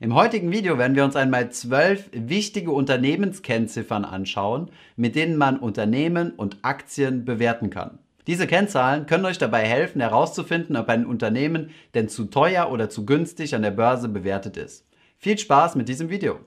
Im heutigen Video werden wir uns einmal zwölf wichtige Unternehmenskennziffern anschauen, mit denen man Unternehmen und Aktien bewerten kann. Diese Kennzahlen können euch dabei helfen, herauszufinden, ob ein Unternehmen denn zu teuer oder zu günstig an der Börse bewertet ist. Viel Spaß mit diesem Video!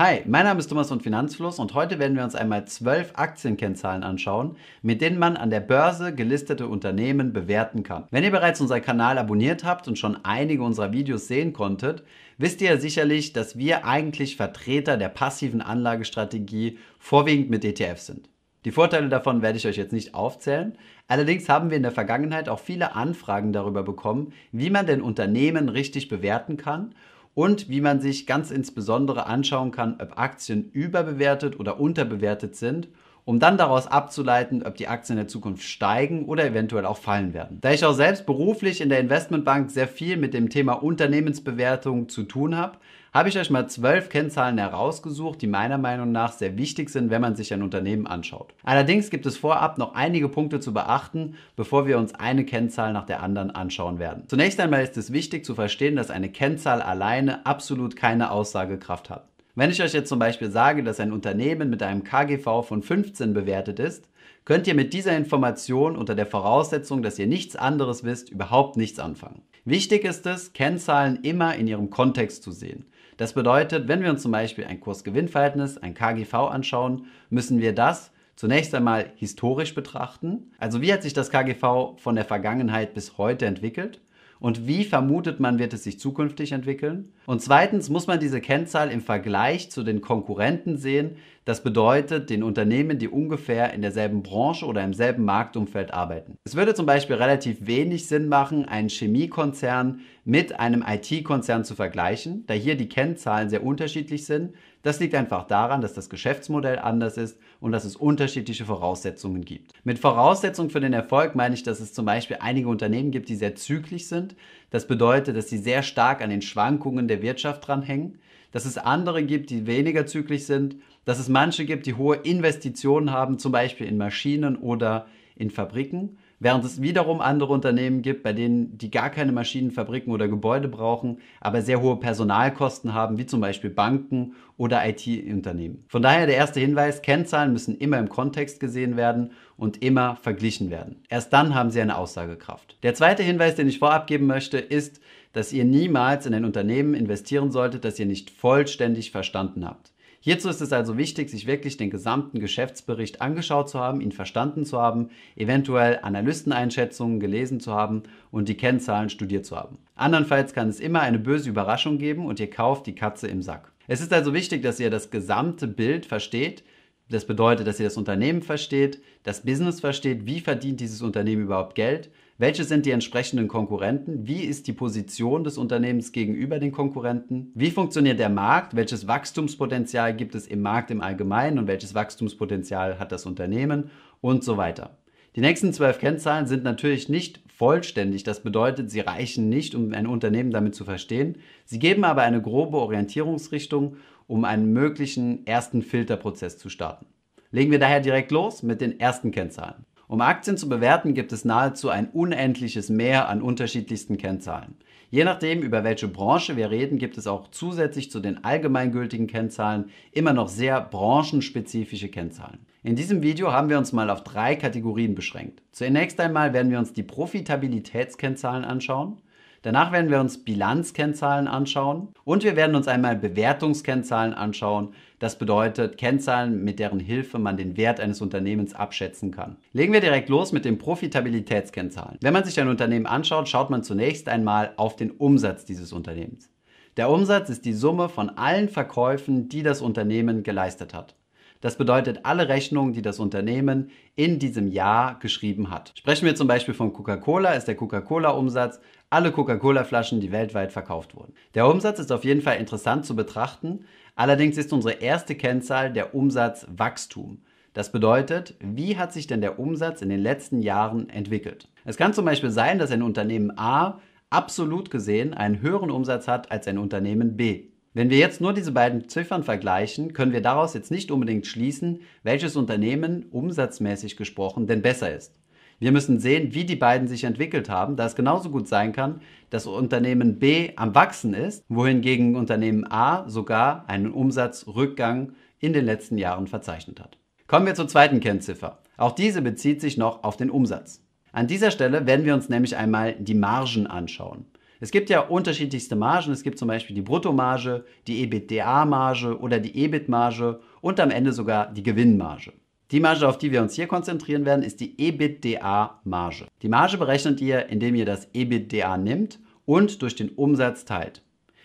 Hi, mein Name ist Thomas von Finanzfluss und heute werden wir uns einmal zwölf Aktienkennzahlen anschauen, mit denen man an der Börse gelistete Unternehmen bewerten kann. Wenn ihr bereits unseren Kanal abonniert habt und schon einige unserer Videos sehen konntet, wisst ihr sicherlich, dass wir eigentlich Vertreter der passiven Anlagestrategie vorwiegend mit ETFs sind. Die Vorteile davon werde ich euch jetzt nicht aufzählen. Allerdings haben wir in der Vergangenheit auch viele Anfragen darüber bekommen, wie man denn Unternehmen richtig bewerten kann und wie man sich ganz insbesondere anschauen kann, ob Aktien überbewertet oder unterbewertet sind um dann daraus abzuleiten, ob die Aktien in der Zukunft steigen oder eventuell auch fallen werden. Da ich auch selbst beruflich in der Investmentbank sehr viel mit dem Thema Unternehmensbewertung zu tun habe, habe ich euch mal zwölf Kennzahlen herausgesucht, die meiner Meinung nach sehr wichtig sind, wenn man sich ein Unternehmen anschaut. Allerdings gibt es vorab noch einige Punkte zu beachten, bevor wir uns eine Kennzahl nach der anderen anschauen werden. Zunächst einmal ist es wichtig zu verstehen, dass eine Kennzahl alleine absolut keine Aussagekraft hat. Wenn ich euch jetzt zum Beispiel sage, dass ein Unternehmen mit einem KGV von 15 bewertet ist, könnt ihr mit dieser Information unter der Voraussetzung, dass ihr nichts anderes wisst, überhaupt nichts anfangen. Wichtig ist es, Kennzahlen immer in ihrem Kontext zu sehen. Das bedeutet, wenn wir uns zum Beispiel ein Kursgewinnverhältnis, ein KGV anschauen, müssen wir das zunächst einmal historisch betrachten. Also wie hat sich das KGV von der Vergangenheit bis heute entwickelt? und wie vermutet man, wird es sich zukünftig entwickeln? Und zweitens muss man diese Kennzahl im Vergleich zu den Konkurrenten sehen, das bedeutet den Unternehmen, die ungefähr in derselben Branche oder im selben Marktumfeld arbeiten. Es würde zum Beispiel relativ wenig Sinn machen, einen Chemiekonzern mit einem IT-Konzern zu vergleichen, da hier die Kennzahlen sehr unterschiedlich sind. Das liegt einfach daran, dass das Geschäftsmodell anders ist und dass es unterschiedliche Voraussetzungen gibt. Mit Voraussetzungen für den Erfolg meine ich, dass es zum Beispiel einige Unternehmen gibt, die sehr zyklisch sind. Das bedeutet, dass sie sehr stark an den Schwankungen der Wirtschaft dranhängen dass es andere gibt, die weniger zyklisch sind, dass es manche gibt, die hohe Investitionen haben, zum Beispiel in Maschinen oder in Fabriken, während es wiederum andere Unternehmen gibt, bei denen die gar keine Maschinen, Fabriken oder Gebäude brauchen, aber sehr hohe Personalkosten haben, wie zum Beispiel Banken oder IT-Unternehmen. Von daher der erste Hinweis, Kennzahlen müssen immer im Kontext gesehen werden und immer verglichen werden. Erst dann haben sie eine Aussagekraft. Der zweite Hinweis, den ich vorab geben möchte, ist, dass ihr niemals in ein Unternehmen investieren solltet, das ihr nicht vollständig verstanden habt. Hierzu ist es also wichtig, sich wirklich den gesamten Geschäftsbericht angeschaut zu haben, ihn verstanden zu haben, eventuell Analysteneinschätzungen gelesen zu haben und die Kennzahlen studiert zu haben. Andernfalls kann es immer eine böse Überraschung geben und ihr kauft die Katze im Sack. Es ist also wichtig, dass ihr das gesamte Bild versteht. Das bedeutet, dass ihr das Unternehmen versteht, das Business versteht, wie verdient dieses Unternehmen überhaupt Geld, welche sind die entsprechenden Konkurrenten? Wie ist die Position des Unternehmens gegenüber den Konkurrenten? Wie funktioniert der Markt? Welches Wachstumspotenzial gibt es im Markt im Allgemeinen und welches Wachstumspotenzial hat das Unternehmen? Und so weiter. Die nächsten zwölf Kennzahlen sind natürlich nicht vollständig. Das bedeutet, sie reichen nicht, um ein Unternehmen damit zu verstehen. Sie geben aber eine grobe Orientierungsrichtung, um einen möglichen ersten Filterprozess zu starten. Legen wir daher direkt los mit den ersten Kennzahlen. Um Aktien zu bewerten, gibt es nahezu ein unendliches Meer an unterschiedlichsten Kennzahlen. Je nachdem, über welche Branche wir reden, gibt es auch zusätzlich zu den allgemeingültigen Kennzahlen immer noch sehr branchenspezifische Kennzahlen. In diesem Video haben wir uns mal auf drei Kategorien beschränkt. Zunächst einmal werden wir uns die Profitabilitätskennzahlen anschauen, Danach werden wir uns Bilanzkennzahlen anschauen und wir werden uns einmal Bewertungskennzahlen anschauen. Das bedeutet Kennzahlen, mit deren Hilfe man den Wert eines Unternehmens abschätzen kann. Legen wir direkt los mit den Profitabilitätskennzahlen. Wenn man sich ein Unternehmen anschaut, schaut man zunächst einmal auf den Umsatz dieses Unternehmens. Der Umsatz ist die Summe von allen Verkäufen, die das Unternehmen geleistet hat. Das bedeutet alle Rechnungen, die das Unternehmen in diesem Jahr geschrieben hat. Sprechen wir zum Beispiel von Coca-Cola, ist der Coca-Cola-Umsatz alle Coca-Cola-Flaschen, die weltweit verkauft wurden. Der Umsatz ist auf jeden Fall interessant zu betrachten, allerdings ist unsere erste Kennzahl der Umsatzwachstum. Das bedeutet, wie hat sich denn der Umsatz in den letzten Jahren entwickelt? Es kann zum Beispiel sein, dass ein Unternehmen A absolut gesehen einen höheren Umsatz hat als ein Unternehmen B. Wenn wir jetzt nur diese beiden Ziffern vergleichen, können wir daraus jetzt nicht unbedingt schließen, welches Unternehmen umsatzmäßig gesprochen denn besser ist. Wir müssen sehen, wie die beiden sich entwickelt haben, da es genauso gut sein kann, dass Unternehmen B am Wachsen ist, wohingegen Unternehmen A sogar einen Umsatzrückgang in den letzten Jahren verzeichnet hat. Kommen wir zur zweiten Kennziffer. Auch diese bezieht sich noch auf den Umsatz. An dieser Stelle werden wir uns nämlich einmal die Margen anschauen. Es gibt ja unterschiedlichste Margen. Es gibt zum Beispiel die Bruttomarge, die EBITDA-Marge oder die EBIT-Marge und am Ende sogar die Gewinnmarge. Die Marge, auf die wir uns hier konzentrieren werden, ist die EBITDA-Marge. Die Marge berechnet ihr, indem ihr das EBITDA nimmt und durch den Umsatz teilt.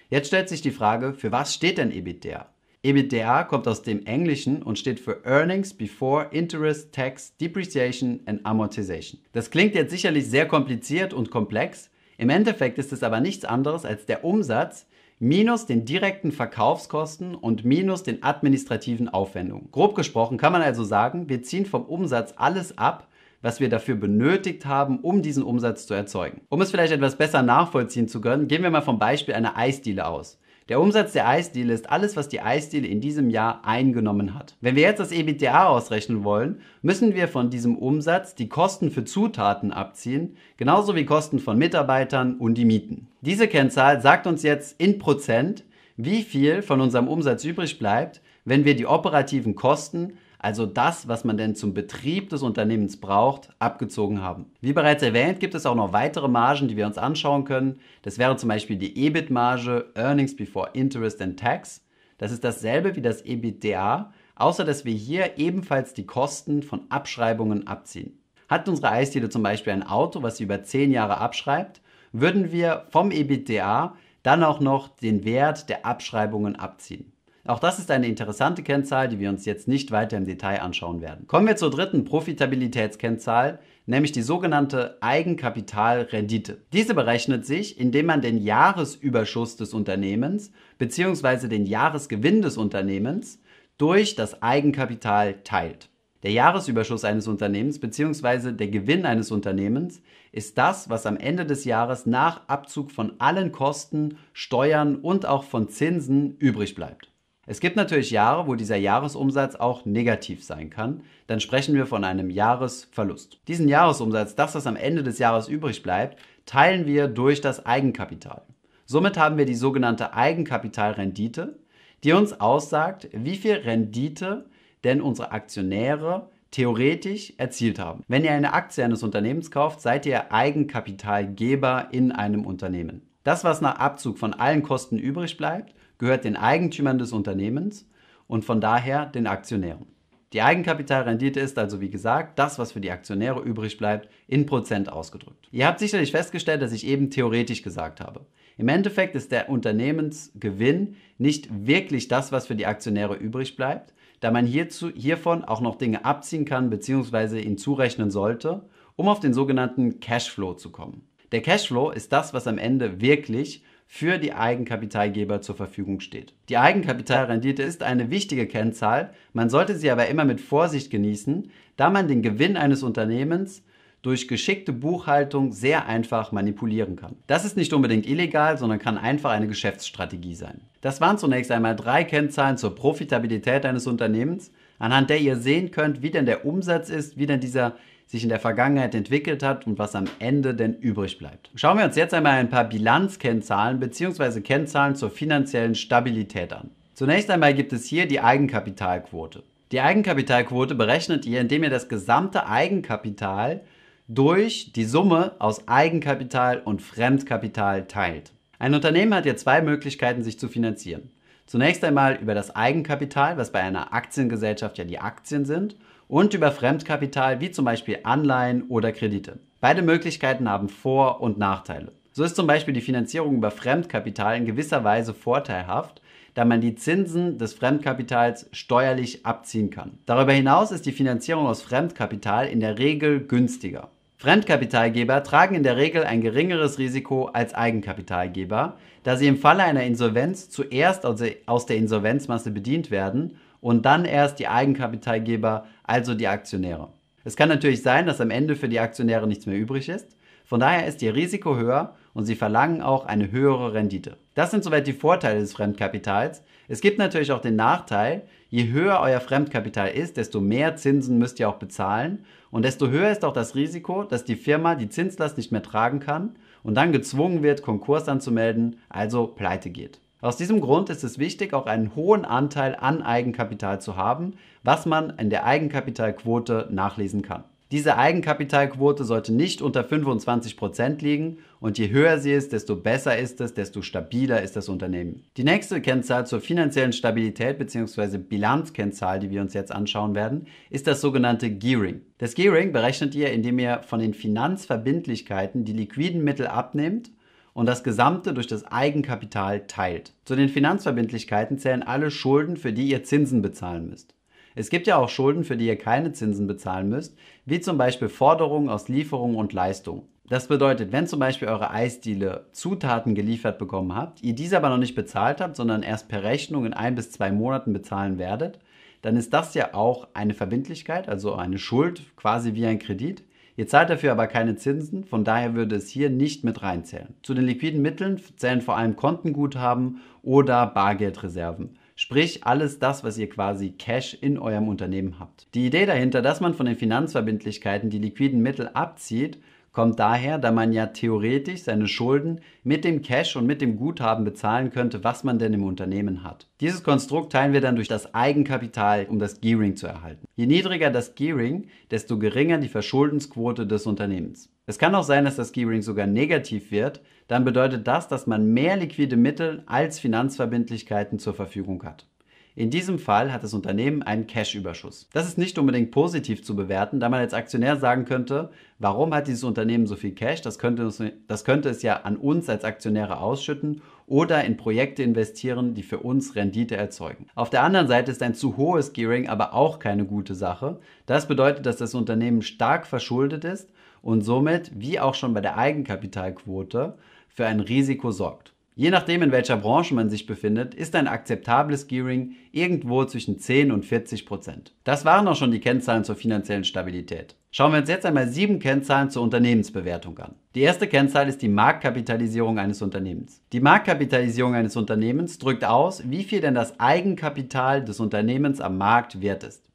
Jetzt stellt sich die Frage, für was steht denn EBITDA? EBITDA kommt aus dem Englischen und steht für Earnings Before Interest, Tax, Depreciation and Amortization. Das klingt jetzt sicherlich sehr kompliziert und komplex. Im Endeffekt ist es aber nichts anderes als der Umsatz, minus den direkten Verkaufskosten und minus den administrativen Aufwendungen. Grob gesprochen kann man also sagen, wir ziehen vom Umsatz alles ab, was wir dafür benötigt haben, um diesen Umsatz zu erzeugen. Um es vielleicht etwas besser nachvollziehen zu können, gehen wir mal vom Beispiel einer Eisdiele aus. Der Umsatz der Eisdiele ist alles, was die Eisdiele in diesem Jahr eingenommen hat. Wenn wir jetzt das EBITDA ausrechnen wollen, müssen wir von diesem Umsatz die Kosten für Zutaten abziehen, genauso wie Kosten von Mitarbeitern und die Mieten. Diese Kennzahl sagt uns jetzt in Prozent, wie viel von unserem Umsatz übrig bleibt, wenn wir die operativen Kosten also das, was man denn zum Betrieb des Unternehmens braucht, abgezogen haben. Wie bereits erwähnt, gibt es auch noch weitere Margen, die wir uns anschauen können. Das wäre zum Beispiel die EBIT-Marge, Earnings Before Interest and Tax. Das ist dasselbe wie das EBITDA, außer dass wir hier ebenfalls die Kosten von Abschreibungen abziehen. Hat unsere Eisdiele zum Beispiel ein Auto, was sie über 10 Jahre abschreibt, würden wir vom EBITDA dann auch noch den Wert der Abschreibungen abziehen. Auch das ist eine interessante Kennzahl, die wir uns jetzt nicht weiter im Detail anschauen werden. Kommen wir zur dritten Profitabilitätskennzahl, nämlich die sogenannte Eigenkapitalrendite. Diese berechnet sich, indem man den Jahresüberschuss des Unternehmens bzw. den Jahresgewinn des Unternehmens durch das Eigenkapital teilt. Der Jahresüberschuss eines Unternehmens bzw. der Gewinn eines Unternehmens ist das, was am Ende des Jahres nach Abzug von allen Kosten, Steuern und auch von Zinsen übrig bleibt. Es gibt natürlich Jahre, wo dieser Jahresumsatz auch negativ sein kann. Dann sprechen wir von einem Jahresverlust. Diesen Jahresumsatz, das, was am Ende des Jahres übrig bleibt, teilen wir durch das Eigenkapital. Somit haben wir die sogenannte Eigenkapitalrendite, die uns aussagt, wie viel Rendite denn unsere Aktionäre theoretisch erzielt haben. Wenn ihr eine Aktie eines Unternehmens kauft, seid ihr Eigenkapitalgeber in einem Unternehmen. Das, was nach Abzug von allen Kosten übrig bleibt, gehört den Eigentümern des Unternehmens und von daher den Aktionären. Die Eigenkapitalrendite ist also, wie gesagt, das, was für die Aktionäre übrig bleibt, in Prozent ausgedrückt. Ihr habt sicherlich festgestellt, dass ich eben theoretisch gesagt habe. Im Endeffekt ist der Unternehmensgewinn nicht wirklich das, was für die Aktionäre übrig bleibt, da man hierzu, hiervon auch noch Dinge abziehen kann bzw. ihn zurechnen sollte, um auf den sogenannten Cashflow zu kommen. Der Cashflow ist das, was am Ende wirklich für die Eigenkapitalgeber zur Verfügung steht. Die Eigenkapitalrendite ist eine wichtige Kennzahl, man sollte sie aber immer mit Vorsicht genießen, da man den Gewinn eines Unternehmens durch geschickte Buchhaltung sehr einfach manipulieren kann. Das ist nicht unbedingt illegal, sondern kann einfach eine Geschäftsstrategie sein. Das waren zunächst einmal drei Kennzahlen zur Profitabilität eines Unternehmens, anhand der ihr sehen könnt, wie denn der Umsatz ist, wie denn dieser sich in der Vergangenheit entwickelt hat und was am Ende denn übrig bleibt. Schauen wir uns jetzt einmal ein paar Bilanzkennzahlen bzw. Kennzahlen zur finanziellen Stabilität an. Zunächst einmal gibt es hier die Eigenkapitalquote. Die Eigenkapitalquote berechnet ihr, indem ihr das gesamte Eigenkapital durch die Summe aus Eigenkapital und Fremdkapital teilt. Ein Unternehmen hat ja zwei Möglichkeiten, sich zu finanzieren. Zunächst einmal über das Eigenkapital, was bei einer Aktiengesellschaft ja die Aktien sind, und über Fremdkapital wie zum Beispiel Anleihen oder Kredite. Beide Möglichkeiten haben Vor- und Nachteile. So ist zum Beispiel die Finanzierung über Fremdkapital in gewisser Weise vorteilhaft, da man die Zinsen des Fremdkapitals steuerlich abziehen kann. Darüber hinaus ist die Finanzierung aus Fremdkapital in der Regel günstiger. Fremdkapitalgeber tragen in der Regel ein geringeres Risiko als Eigenkapitalgeber, da sie im Falle einer Insolvenz zuerst aus der Insolvenzmasse bedient werden und dann erst die Eigenkapitalgeber also die Aktionäre. Es kann natürlich sein, dass am Ende für die Aktionäre nichts mehr übrig ist. Von daher ist ihr Risiko höher und sie verlangen auch eine höhere Rendite. Das sind soweit die Vorteile des Fremdkapitals. Es gibt natürlich auch den Nachteil, je höher euer Fremdkapital ist, desto mehr Zinsen müsst ihr auch bezahlen und desto höher ist auch das Risiko, dass die Firma die Zinslast nicht mehr tragen kann und dann gezwungen wird, Konkurs anzumelden, also pleite geht. Aus diesem Grund ist es wichtig, auch einen hohen Anteil an Eigenkapital zu haben, was man in der Eigenkapitalquote nachlesen kann. Diese Eigenkapitalquote sollte nicht unter 25% liegen und je höher sie ist, desto besser ist es, desto stabiler ist das Unternehmen. Die nächste Kennzahl zur finanziellen Stabilität bzw. Bilanzkennzahl, die wir uns jetzt anschauen werden, ist das sogenannte Gearing. Das Gearing berechnet ihr, indem ihr von den Finanzverbindlichkeiten die liquiden Mittel abnehmt und das Gesamte durch das Eigenkapital teilt. Zu den Finanzverbindlichkeiten zählen alle Schulden, für die ihr Zinsen bezahlen müsst. Es gibt ja auch Schulden, für die ihr keine Zinsen bezahlen müsst, wie zum Beispiel Forderungen aus Lieferungen und Leistungen. Das bedeutet, wenn zum Beispiel eure Eisdiele Zutaten geliefert bekommen habt, ihr diese aber noch nicht bezahlt habt, sondern erst per Rechnung in ein bis zwei Monaten bezahlen werdet, dann ist das ja auch eine Verbindlichkeit, also eine Schuld, quasi wie ein Kredit, Ihr zahlt dafür aber keine Zinsen, von daher würde es hier nicht mit reinzählen. Zu den liquiden Mitteln zählen vor allem Kontenguthaben oder Bargeldreserven. Sprich, alles das, was ihr quasi Cash in eurem Unternehmen habt. Die Idee dahinter, dass man von den Finanzverbindlichkeiten die liquiden Mittel abzieht, kommt daher, da man ja theoretisch seine Schulden mit dem Cash und mit dem Guthaben bezahlen könnte, was man denn im Unternehmen hat. Dieses Konstrukt teilen wir dann durch das Eigenkapital, um das Gearing zu erhalten. Je niedriger das Gearing, desto geringer die Verschuldensquote des Unternehmens. Es kann auch sein, dass das Gearing sogar negativ wird, dann bedeutet das, dass man mehr liquide Mittel als Finanzverbindlichkeiten zur Verfügung hat. In diesem Fall hat das Unternehmen einen Cash-Überschuss. Das ist nicht unbedingt positiv zu bewerten, da man als Aktionär sagen könnte, warum hat dieses Unternehmen so viel Cash? Das könnte, es, das könnte es ja an uns als Aktionäre ausschütten oder in Projekte investieren, die für uns Rendite erzeugen. Auf der anderen Seite ist ein zu hohes Gearing aber auch keine gute Sache. Das bedeutet, dass das Unternehmen stark verschuldet ist und somit, wie auch schon bei der Eigenkapitalquote, für ein Risiko sorgt. Je nachdem, in welcher Branche man sich befindet, ist ein akzeptables Gearing irgendwo zwischen 10 und 40 Prozent. Das waren auch schon die Kennzahlen zur finanziellen Stabilität. Schauen wir uns jetzt einmal sieben Kennzahlen zur Unternehmensbewertung an. Die erste Kennzahl ist die Marktkapitalisierung eines Unternehmens. Die Marktkapitalisierung eines Unternehmens drückt aus, wie viel denn das Eigenkapital des Unternehmens am Markt wert ist.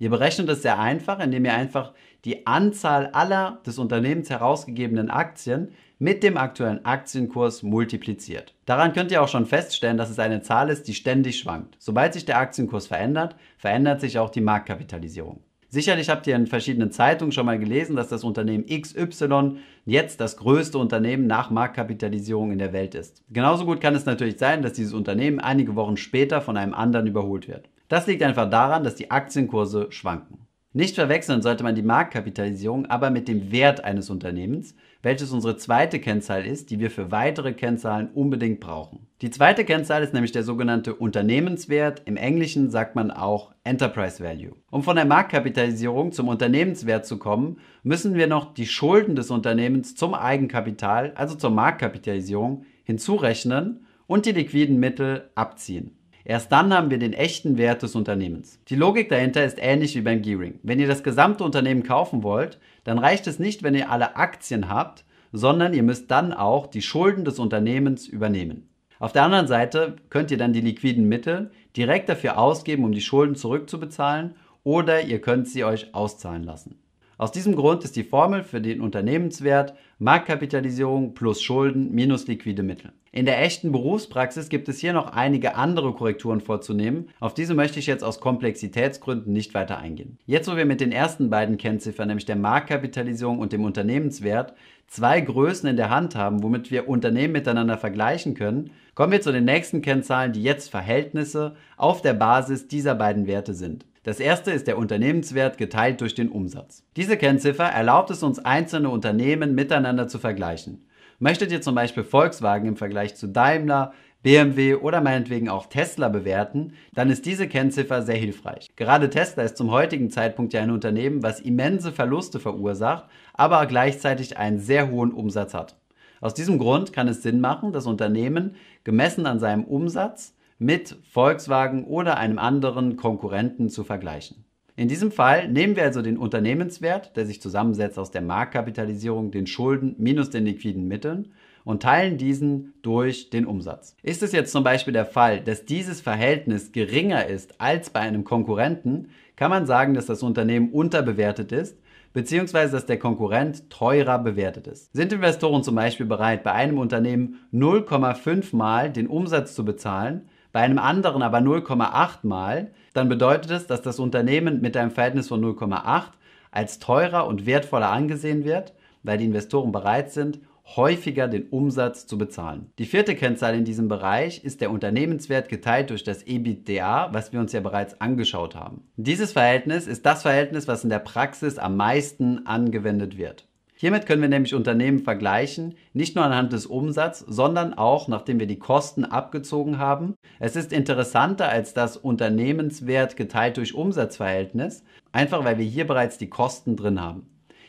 Ihr berechnet es sehr einfach, indem ihr einfach die Anzahl aller des Unternehmens herausgegebenen Aktien mit dem aktuellen Aktienkurs multipliziert. Daran könnt ihr auch schon feststellen, dass es eine Zahl ist, die ständig schwankt. Sobald sich der Aktienkurs verändert, verändert sich auch die Marktkapitalisierung. Sicherlich habt ihr in verschiedenen Zeitungen schon mal gelesen, dass das Unternehmen XY jetzt das größte Unternehmen nach Marktkapitalisierung in der Welt ist. Genauso gut kann es natürlich sein, dass dieses Unternehmen einige Wochen später von einem anderen überholt wird. Das liegt einfach daran, dass die Aktienkurse schwanken. Nicht verwechseln sollte man die Marktkapitalisierung aber mit dem Wert eines Unternehmens, welches unsere zweite Kennzahl ist, die wir für weitere Kennzahlen unbedingt brauchen. Die zweite Kennzahl ist nämlich der sogenannte Unternehmenswert, im Englischen sagt man auch Enterprise Value. Um von der Marktkapitalisierung zum Unternehmenswert zu kommen, müssen wir noch die Schulden des Unternehmens zum Eigenkapital, also zur Marktkapitalisierung, hinzurechnen und die liquiden Mittel abziehen. Erst dann haben wir den echten Wert des Unternehmens. Die Logik dahinter ist ähnlich wie beim Gearing. Wenn ihr das gesamte Unternehmen kaufen wollt, dann reicht es nicht, wenn ihr alle Aktien habt, sondern ihr müsst dann auch die Schulden des Unternehmens übernehmen. Auf der anderen Seite könnt ihr dann die liquiden Mittel direkt dafür ausgeben, um die Schulden zurückzubezahlen oder ihr könnt sie euch auszahlen lassen. Aus diesem Grund ist die Formel für den Unternehmenswert Marktkapitalisierung plus Schulden minus liquide Mittel. In der echten Berufspraxis gibt es hier noch einige andere Korrekturen vorzunehmen. Auf diese möchte ich jetzt aus Komplexitätsgründen nicht weiter eingehen. Jetzt, wo wir mit den ersten beiden Kennziffern, nämlich der Marktkapitalisierung und dem Unternehmenswert, zwei Größen in der Hand haben, womit wir Unternehmen miteinander vergleichen können, kommen wir zu den nächsten Kennzahlen, die jetzt Verhältnisse auf der Basis dieser beiden Werte sind. Das erste ist der Unternehmenswert geteilt durch den Umsatz. Diese Kennziffer erlaubt es uns, einzelne Unternehmen miteinander zu vergleichen. Möchtet ihr zum Beispiel Volkswagen im Vergleich zu Daimler, BMW oder meinetwegen auch Tesla bewerten, dann ist diese Kennziffer sehr hilfreich. Gerade Tesla ist zum heutigen Zeitpunkt ja ein Unternehmen, was immense Verluste verursacht, aber gleichzeitig einen sehr hohen Umsatz hat. Aus diesem Grund kann es Sinn machen, das Unternehmen gemessen an seinem Umsatz mit Volkswagen oder einem anderen Konkurrenten zu vergleichen. In diesem Fall nehmen wir also den Unternehmenswert, der sich zusammensetzt aus der Marktkapitalisierung, den Schulden minus den liquiden Mitteln und teilen diesen durch den Umsatz. Ist es jetzt zum Beispiel der Fall, dass dieses Verhältnis geringer ist als bei einem Konkurrenten, kann man sagen, dass das Unternehmen unterbewertet ist bzw. dass der Konkurrent teurer bewertet ist. Sind Investoren zum Beispiel bereit, bei einem Unternehmen 0,5 Mal den Umsatz zu bezahlen, bei einem anderen aber 0,8 mal, dann bedeutet es, dass das Unternehmen mit einem Verhältnis von 0,8 als teurer und wertvoller angesehen wird, weil die Investoren bereit sind, häufiger den Umsatz zu bezahlen. Die vierte Kennzahl in diesem Bereich ist der Unternehmenswert geteilt durch das EBITDA, was wir uns ja bereits angeschaut haben. Dieses Verhältnis ist das Verhältnis, was in der Praxis am meisten angewendet wird. Hiermit können wir nämlich Unternehmen vergleichen, nicht nur anhand des Umsatzes, sondern auch, nachdem wir die Kosten abgezogen haben. Es ist interessanter als das Unternehmenswert geteilt durch Umsatzverhältnis, einfach weil wir hier bereits die Kosten drin haben.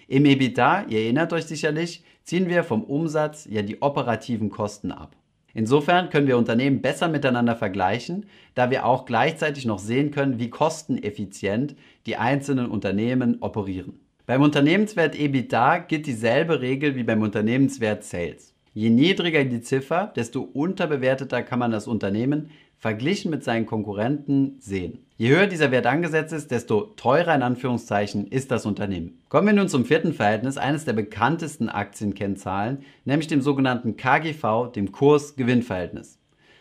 Im EBITDA, ihr erinnert euch sicherlich, ziehen wir vom Umsatz ja die operativen Kosten ab. Insofern können wir Unternehmen besser miteinander vergleichen, da wir auch gleichzeitig noch sehen können, wie kosteneffizient die einzelnen Unternehmen operieren. Beim Unternehmenswert EBITDA gilt dieselbe Regel wie beim Unternehmenswert Sales. Je niedriger die Ziffer, desto unterbewerteter kann man das Unternehmen verglichen mit seinen Konkurrenten sehen. Je höher dieser Wert angesetzt ist, desto teurer in Anführungszeichen ist das Unternehmen. Kommen wir nun zum vierten Verhältnis, eines der bekanntesten Aktienkennzahlen, nämlich dem sogenannten KGV, dem Kurs-Gewinn-Verhältnis.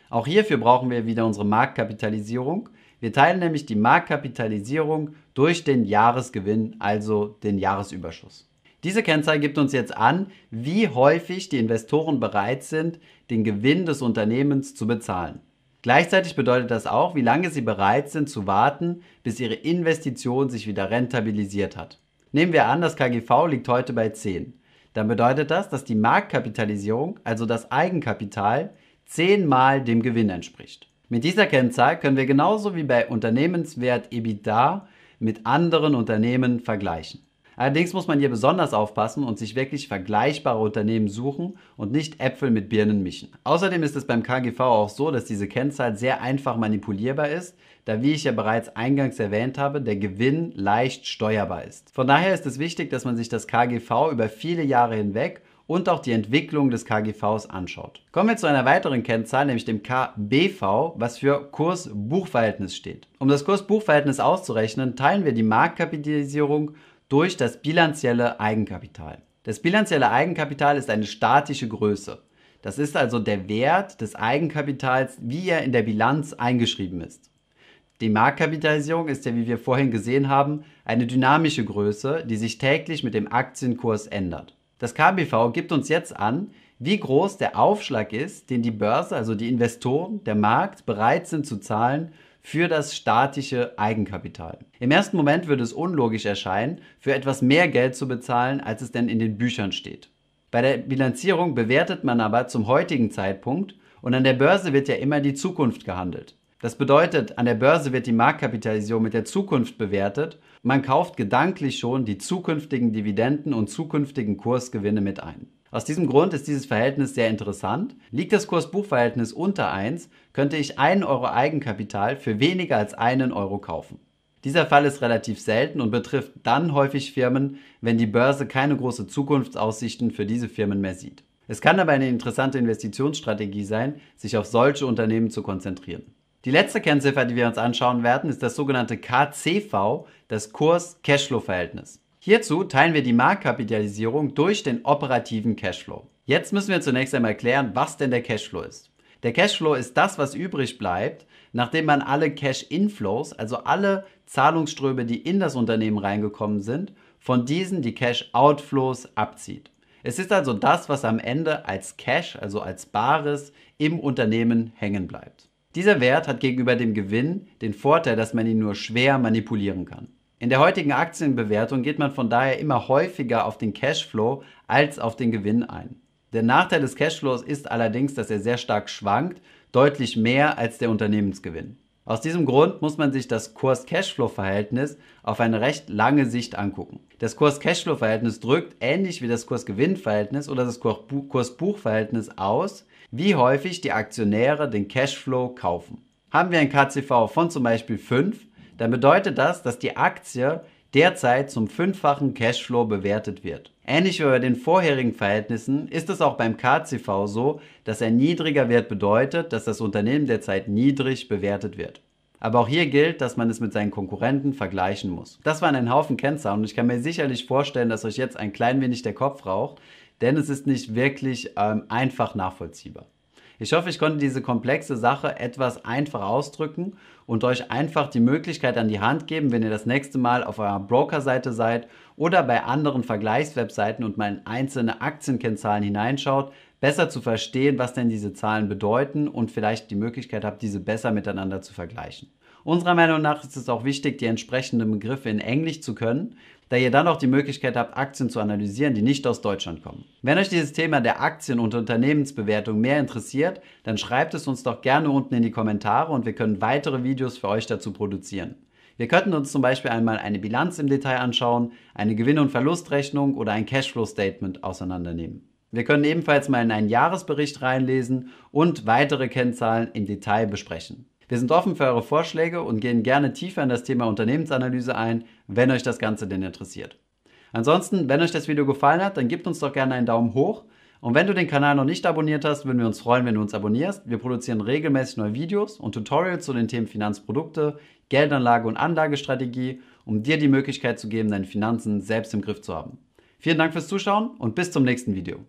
Auch hierfür brauchen wir wieder unsere Marktkapitalisierung wir teilen nämlich die Marktkapitalisierung durch den Jahresgewinn, also den Jahresüberschuss. Diese Kennzahl gibt uns jetzt an, wie häufig die Investoren bereit sind, den Gewinn des Unternehmens zu bezahlen. Gleichzeitig bedeutet das auch, wie lange sie bereit sind zu warten, bis ihre Investition sich wieder rentabilisiert hat. Nehmen wir an, das KGV liegt heute bei 10. Dann bedeutet das, dass die Marktkapitalisierung, also das Eigenkapital, zehnmal dem Gewinn entspricht. Mit dieser Kennzahl können wir genauso wie bei Unternehmenswert EBITDA mit anderen Unternehmen vergleichen. Allerdings muss man hier besonders aufpassen und sich wirklich vergleichbare Unternehmen suchen und nicht Äpfel mit Birnen mischen. Außerdem ist es beim KGV auch so, dass diese Kennzahl sehr einfach manipulierbar ist, da wie ich ja bereits eingangs erwähnt habe, der Gewinn leicht steuerbar ist. Von daher ist es wichtig, dass man sich das KGV über viele Jahre hinweg und auch die Entwicklung des KGVs anschaut. Kommen wir zu einer weiteren Kennzahl, nämlich dem KBV, was für Kurs-Buchverhältnis steht. Um das Kurs-Buchverhältnis auszurechnen, teilen wir die Marktkapitalisierung durch das bilanzielle Eigenkapital. Das bilanzielle Eigenkapital ist eine statische Größe. Das ist also der Wert des Eigenkapitals, wie er in der Bilanz eingeschrieben ist. Die Marktkapitalisierung ist ja, wie wir vorhin gesehen haben, eine dynamische Größe, die sich täglich mit dem Aktienkurs ändert. Das KBV gibt uns jetzt an, wie groß der Aufschlag ist, den die Börse, also die Investoren, der Markt bereit sind zu zahlen für das statische Eigenkapital. Im ersten Moment würde es unlogisch erscheinen, für etwas mehr Geld zu bezahlen, als es denn in den Büchern steht. Bei der Bilanzierung bewertet man aber zum heutigen Zeitpunkt und an der Börse wird ja immer die Zukunft gehandelt. Das bedeutet, an der Börse wird die Marktkapitalisierung mit der Zukunft bewertet. Man kauft gedanklich schon die zukünftigen Dividenden und zukünftigen Kursgewinne mit ein. Aus diesem Grund ist dieses Verhältnis sehr interessant. Liegt das Kurs-Buch-Verhältnis unter 1, könnte ich 1 Euro Eigenkapital für weniger als 1 Euro kaufen. Dieser Fall ist relativ selten und betrifft dann häufig Firmen, wenn die Börse keine großen Zukunftsaussichten für diese Firmen mehr sieht. Es kann aber eine interessante Investitionsstrategie sein, sich auf solche Unternehmen zu konzentrieren. Die letzte Kennziffer, die wir uns anschauen werden, ist das sogenannte KCV, das Kurs-Cashflow-Verhältnis. Hierzu teilen wir die Marktkapitalisierung durch den operativen Cashflow. Jetzt müssen wir zunächst einmal klären, was denn der Cashflow ist. Der Cashflow ist das, was übrig bleibt, nachdem man alle Cash-Inflows, also alle Zahlungsströme, die in das Unternehmen reingekommen sind, von diesen die Cash-Outflows abzieht. Es ist also das, was am Ende als Cash, also als Bares, im Unternehmen hängen bleibt. Dieser Wert hat gegenüber dem Gewinn den Vorteil, dass man ihn nur schwer manipulieren kann. In der heutigen Aktienbewertung geht man von daher immer häufiger auf den Cashflow als auf den Gewinn ein. Der Nachteil des Cashflows ist allerdings, dass er sehr stark schwankt, deutlich mehr als der Unternehmensgewinn. Aus diesem Grund muss man sich das Kurs-Cashflow-Verhältnis auf eine recht lange Sicht angucken. Das Kurs-Cashflow-Verhältnis drückt ähnlich wie das Kurs-Gewinn-Verhältnis oder das Kurs-Buch-Verhältnis aus, wie häufig die Aktionäre den Cashflow kaufen. Haben wir ein KCV von zum Beispiel 5, dann bedeutet das, dass die Aktie derzeit zum fünffachen Cashflow bewertet wird. Ähnlich wie bei den vorherigen Verhältnissen ist es auch beim KCV so, dass ein niedriger Wert bedeutet, dass das Unternehmen derzeit niedrig bewertet wird. Aber auch hier gilt, dass man es mit seinen Konkurrenten vergleichen muss. Das waren ein Haufen Kennzahlen und ich kann mir sicherlich vorstellen, dass euch jetzt ein klein wenig der Kopf raucht denn es ist nicht wirklich ähm, einfach nachvollziehbar. Ich hoffe, ich konnte diese komplexe Sache etwas einfach ausdrücken und euch einfach die Möglichkeit an die Hand geben, wenn ihr das nächste Mal auf eurer Brokerseite seid oder bei anderen Vergleichswebseiten und mal in einzelne Aktienkennzahlen hineinschaut, besser zu verstehen, was denn diese Zahlen bedeuten und vielleicht die Möglichkeit habt, diese besser miteinander zu vergleichen. Unserer Meinung nach ist es auch wichtig, die entsprechenden Begriffe in Englisch zu können, da ihr dann auch die Möglichkeit habt, Aktien zu analysieren, die nicht aus Deutschland kommen. Wenn euch dieses Thema der Aktien- und Unternehmensbewertung mehr interessiert, dann schreibt es uns doch gerne unten in die Kommentare und wir können weitere Videos für euch dazu produzieren. Wir könnten uns zum Beispiel einmal eine Bilanz im Detail anschauen, eine Gewinn- und Verlustrechnung oder ein Cashflow-Statement auseinandernehmen. Wir können ebenfalls mal in einen Jahresbericht reinlesen und weitere Kennzahlen im Detail besprechen. Wir sind offen für eure Vorschläge und gehen gerne tiefer in das Thema Unternehmensanalyse ein, wenn euch das Ganze denn interessiert. Ansonsten, wenn euch das Video gefallen hat, dann gebt uns doch gerne einen Daumen hoch. Und wenn du den Kanal noch nicht abonniert hast, würden wir uns freuen, wenn du uns abonnierst. Wir produzieren regelmäßig neue Videos und Tutorials zu den Themen Finanzprodukte, Geldanlage und Anlagestrategie, um dir die Möglichkeit zu geben, deine Finanzen selbst im Griff zu haben. Vielen Dank fürs Zuschauen und bis zum nächsten Video.